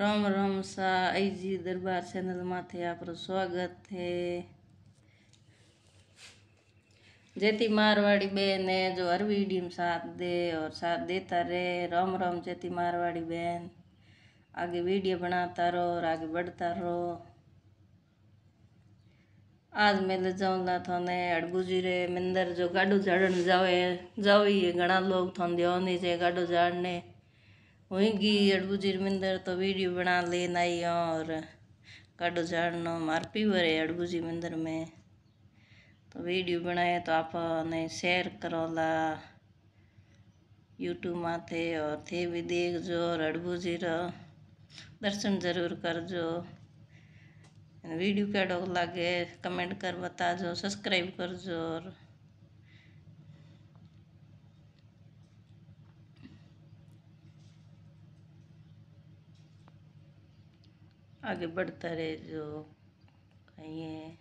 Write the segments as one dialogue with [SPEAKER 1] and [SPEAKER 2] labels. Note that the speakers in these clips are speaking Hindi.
[SPEAKER 1] રામ રામ શાહ આઈજી દરબાર ચેનલમાંથી આપણું સ્વાગત છે જેતી મારવાડી બેને જો અરવી ડીમ સાથ દે और साथ देता रहे राम राम जेती मारवाड़ी बहन आगे वीडियो बनाता रहो और आगे बढ़ता रहो आज मैं ले जाऊँगा थाने अड़बूजी रे मंदिर जो गाडू झाड़न जावे जावे घना लोग थान दिया नहीं गाडू झाड़ने हुई अड़बू अड़बूजी मंदिर तो वीडियो बना लेन आई और काडो झाड़नो मारपी भरे अड़बू मंदिर में तो वीडियो बनाए तो आप ने शेयर करो ला यूट्यूब में थे और थे भी देख जो और जी रो दर्शन जरूर कर जो वीडियो कैडो लागे कमेंट कर बता जो सब्सक्राइब कर जो और आगे बढ़ता रहे जो कहीं है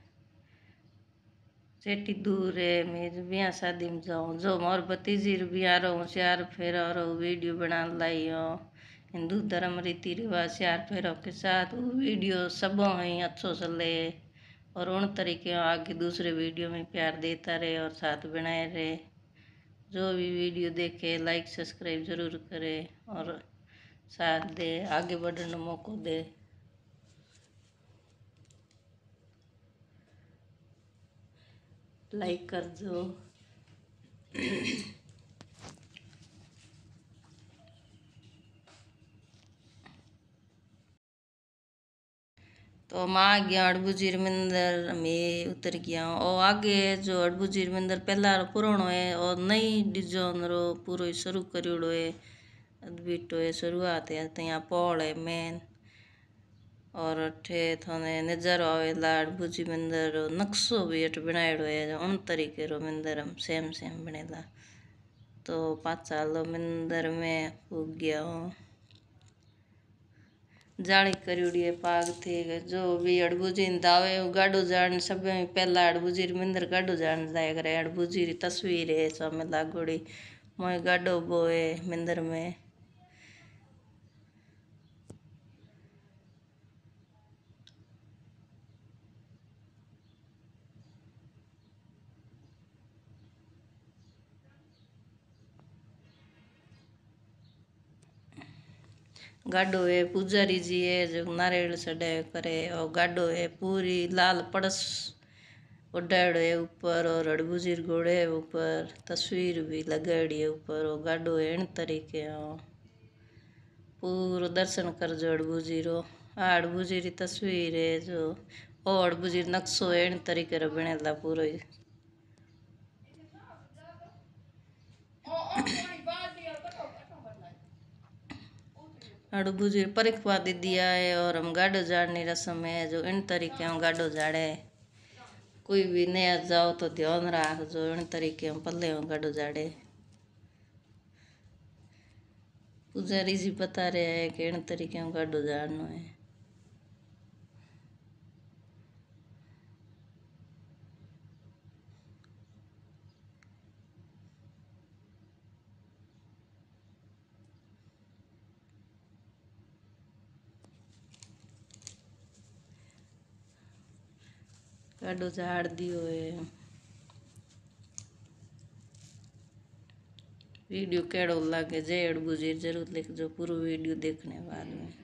[SPEAKER 1] चेटी दूर है मैं ब्याह शादी में जाऊँ जो मोर भतीजी ब्याह रहो चार फेरा रहो वीडियो बना लाई हो हिंदू धर्म रीति रिवाज चार फेरों के साथ वो वीडियो सब ही अच्छो चले और उन तरीके आगे दूसरे वीडियो में प्यार देता रहे और साथ बनाए रहे जो भी वीडियो देखे लाइक सब्सक्राइब ज़रूर करे और साथ दे आगे बढ़ने मौको दे लाइक कर दो तो मैं आ गया अड़बू जीरमिंदर मंदिर में उतर गया और आगे जो अड़बू जीरमिंदर पहला पुराना है और नई डिजाइन रो पूरा शुरू करोड़ो है अद्भुत है शुरुआत है तो यहाँ पौड़ है मेन और अठे थोने नजारो आवे लाड भुजी मंदिर रो नक्शों भी अठ बनायेडो है उन तरीके रो मंदिर हम सेम सेम बनेला तो पाछा लो मंदिर में पुग गया हूँ जाली करियोड़ी है पाग थी जो भी अड़बुजी दावे गाडू जान सब पहला अड़बुजी मंदिर गाडू जान जाया करे अड़बुजी तस्वीर है सब लागोड़ी मोए गाडो बोए मंदिर में ગાડો એ પૂજારીજીએ નારિયેળ ચડે કરે ગાડો એ પૂરી લાલ પડસ ઓઢાડો એ ઉપર ઓર અડબુજીર ઘોડે ઉપર તસવીર બી લગાડીએ ઉપર ઓ ગાડો એણ તરીકે પૂરો દર્શન કરજો અડબુજીરો આ અડબુજીરી તસવીર એ જો ઓ અડબુજીર નકશો એણ તરીકે રભણેલા પૂરો हड़बू जी परिखवा दीदी आए और हम गाडो जाड़नी रस्म है जो इन तरीके हम गाडो जाड़े कोई भी नया जाओ तो ध्यान राख जो इन तरीके हम पल्ले हम गाडो जाड़े पुजारी जी बता रहे हैं कि इन तरीके हम गाडो जाड़नो है કાઢો ઝાડદીઓ એ वीडियो केड़ो लागे जे अड़बू जी जरूर लिख जो पूरा वीडियो देखने बाद में